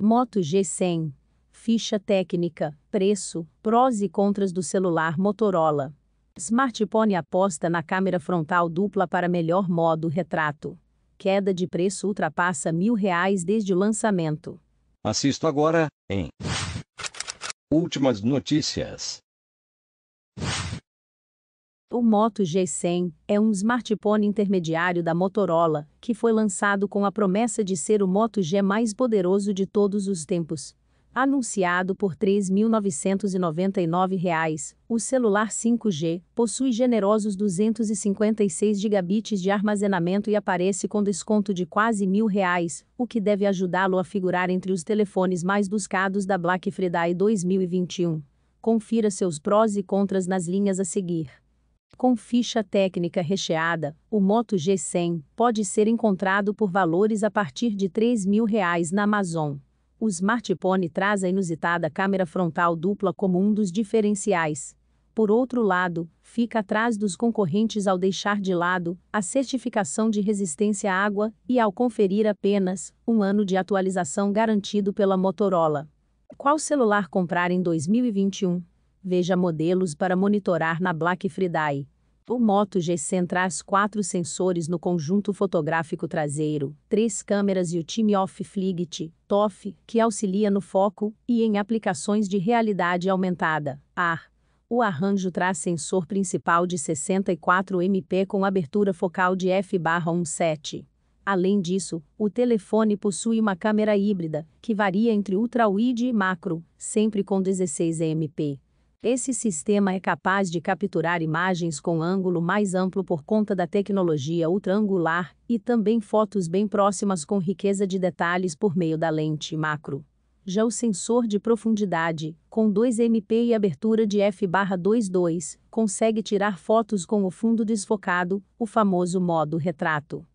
Moto G100. Ficha técnica, preço, prós e contras do celular Motorola. Smartphone aposta na câmera frontal dupla para melhor modo retrato. Queda de preço ultrapassa mil reais desde o lançamento. Assisto agora, em Últimas notícias. O Moto G100 é um smartphone intermediário da Motorola, que foi lançado com a promessa de ser o Moto G mais poderoso de todos os tempos. Anunciado por R$ 3.999, o celular 5G possui generosos 256 GB de armazenamento e aparece com desconto de quase mil reais, o que deve ajudá-lo a figurar entre os telefones mais buscados da Black Friday 2021. Confira seus prós e contras nas linhas a seguir. Com ficha técnica recheada, o Moto G100 pode ser encontrado por valores a partir de R$ 3.000 na Amazon. O smartphone traz a inusitada câmera frontal dupla como um dos diferenciais. Por outro lado, fica atrás dos concorrentes ao deixar de lado a certificação de resistência à água e ao conferir apenas um ano de atualização garantido pela Motorola. Qual celular comprar em 2021? Veja modelos para monitorar na Black Friday. O Moto G traz quatro sensores no conjunto fotográfico traseiro, três câmeras e o time off-flight, TOF, que auxilia no foco e em aplicações de realidade aumentada, AR. O arranjo traz sensor principal de 64 MP com abertura focal de f/17. Além disso, o telefone possui uma câmera híbrida, que varia entre ultra-wide e macro, sempre com 16 MP. Esse sistema é capaz de capturar imagens com ângulo mais amplo por conta da tecnologia ultraangular e também fotos bem próximas com riqueza de detalhes por meio da lente macro. Já o sensor de profundidade, com 2 MP e abertura de f/22, consegue tirar fotos com o fundo desfocado, o famoso modo retrato.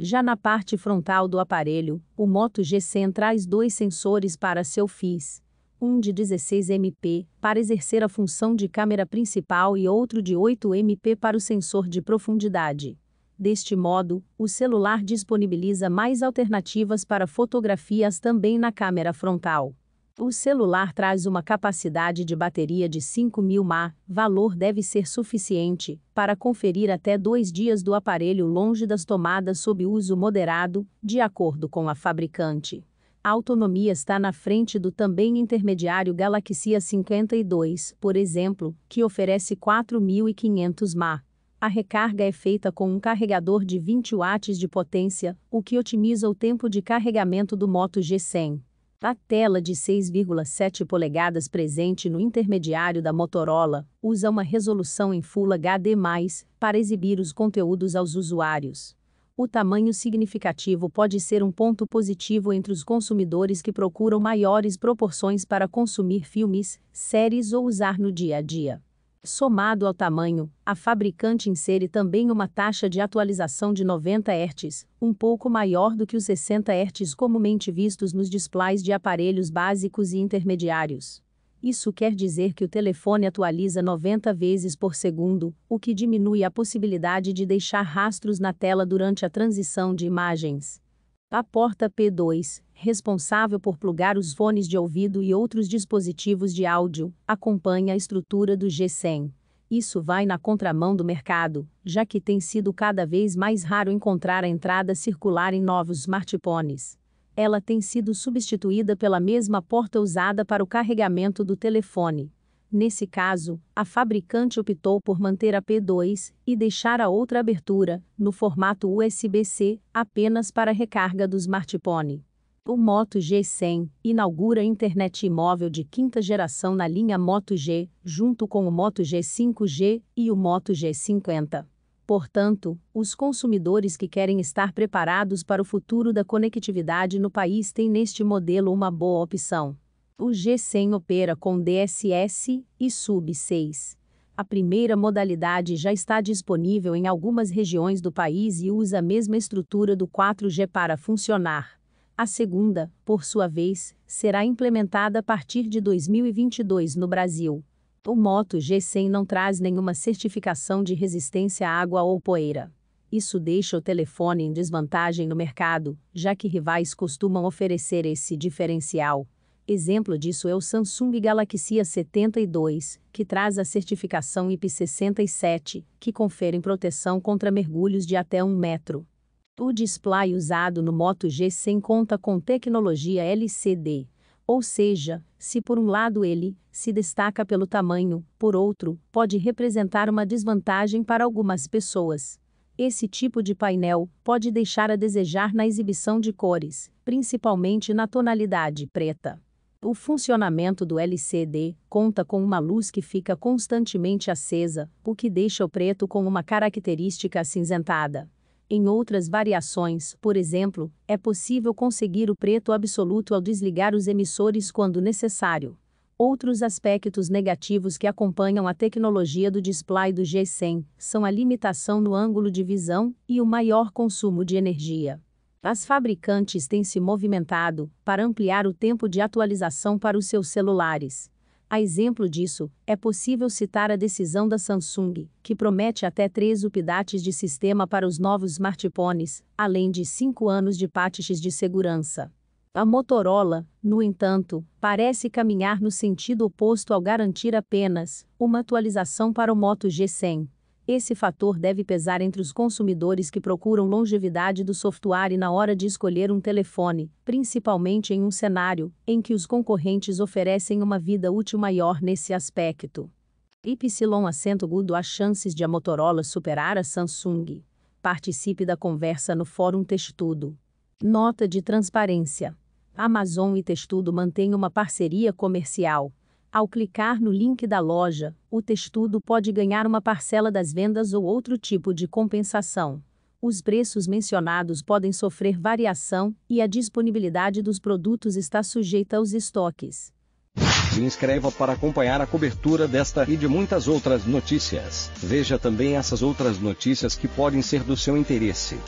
Já na parte frontal do aparelho, o Moto G100 traz dois sensores para seu FIS, um de 16 MP, para exercer a função de câmera principal e outro de 8 MP para o sensor de profundidade. Deste modo, o celular disponibiliza mais alternativas para fotografias também na câmera frontal. O celular traz uma capacidade de bateria de 5.000 mAh, valor deve ser suficiente para conferir até dois dias do aparelho longe das tomadas sob uso moderado, de acordo com a fabricante. A autonomia está na frente do também intermediário Galaxia 52, por exemplo, que oferece 4.500 mAh. A recarga é feita com um carregador de 20 watts de potência, o que otimiza o tempo de carregamento do Moto G100. A tela de 6,7 polegadas presente no intermediário da Motorola usa uma resolução em Full HD+, para exibir os conteúdos aos usuários o tamanho significativo pode ser um ponto positivo entre os consumidores que procuram maiores proporções para consumir filmes, séries ou usar no dia a dia. Somado ao tamanho, a fabricante insere também uma taxa de atualização de 90 Hz, um pouco maior do que os 60 Hz comumente vistos nos displays de aparelhos básicos e intermediários. Isso quer dizer que o telefone atualiza 90 vezes por segundo, o que diminui a possibilidade de deixar rastros na tela durante a transição de imagens. A porta P2, responsável por plugar os fones de ouvido e outros dispositivos de áudio, acompanha a estrutura do G100. Isso vai na contramão do mercado, já que tem sido cada vez mais raro encontrar a entrada circular em novos smartphones ela tem sido substituída pela mesma porta usada para o carregamento do telefone. Nesse caso, a fabricante optou por manter a P2 e deixar a outra abertura, no formato USB-C, apenas para recarga do smartphone. O Moto G100 inaugura a internet imóvel de quinta geração na linha Moto G, junto com o Moto G5G e o Moto G50. Portanto, os consumidores que querem estar preparados para o futuro da conectividade no país têm neste modelo uma boa opção. O G100 opera com DSS e SUB6. A primeira modalidade já está disponível em algumas regiões do país e usa a mesma estrutura do 4G para funcionar. A segunda, por sua vez, será implementada a partir de 2022 no Brasil. O Moto G100 não traz nenhuma certificação de resistência à água ou poeira. Isso deixa o telefone em desvantagem no mercado, já que rivais costumam oferecer esse diferencial. Exemplo disso é o Samsung Galaxy A72, que traz a certificação IP67, que confere proteção contra mergulhos de até um metro. O display usado no Moto G100 conta com tecnologia LCD, ou seja, se por um lado ele se destaca pelo tamanho, por outro, pode representar uma desvantagem para algumas pessoas. Esse tipo de painel pode deixar a desejar na exibição de cores, principalmente na tonalidade preta. O funcionamento do LCD conta com uma luz que fica constantemente acesa, o que deixa o preto com uma característica acinzentada. Em outras variações, por exemplo, é possível conseguir o preto absoluto ao desligar os emissores quando necessário. Outros aspectos negativos que acompanham a tecnologia do display do G100 são a limitação no ângulo de visão e o maior consumo de energia. As fabricantes têm se movimentado para ampliar o tempo de atualização para os seus celulares. A exemplo disso, é possível citar a decisão da Samsung, que promete até três updates de sistema para os novos smartphones, além de cinco anos de patches de segurança. A Motorola, no entanto, parece caminhar no sentido oposto ao garantir apenas uma atualização para o Moto G100. Esse fator deve pesar entre os consumidores que procuram longevidade do software e na hora de escolher um telefone, principalmente em um cenário em que os concorrentes oferecem uma vida útil maior nesse aspecto. Y acento gudo as chances de a Motorola superar a Samsung. Participe da conversa no Fórum Textudo. Nota de transparência. Amazon e Textudo mantêm uma parceria comercial ao clicar no link da loja, o textudo pode ganhar uma parcela das vendas ou outro tipo de compensação. Os preços mencionados podem sofrer variação e a disponibilidade dos produtos está sujeita aos estoques. Se inscreva para acompanhar a cobertura desta e de muitas outras notícias. Veja também essas outras notícias que podem ser do seu interesse.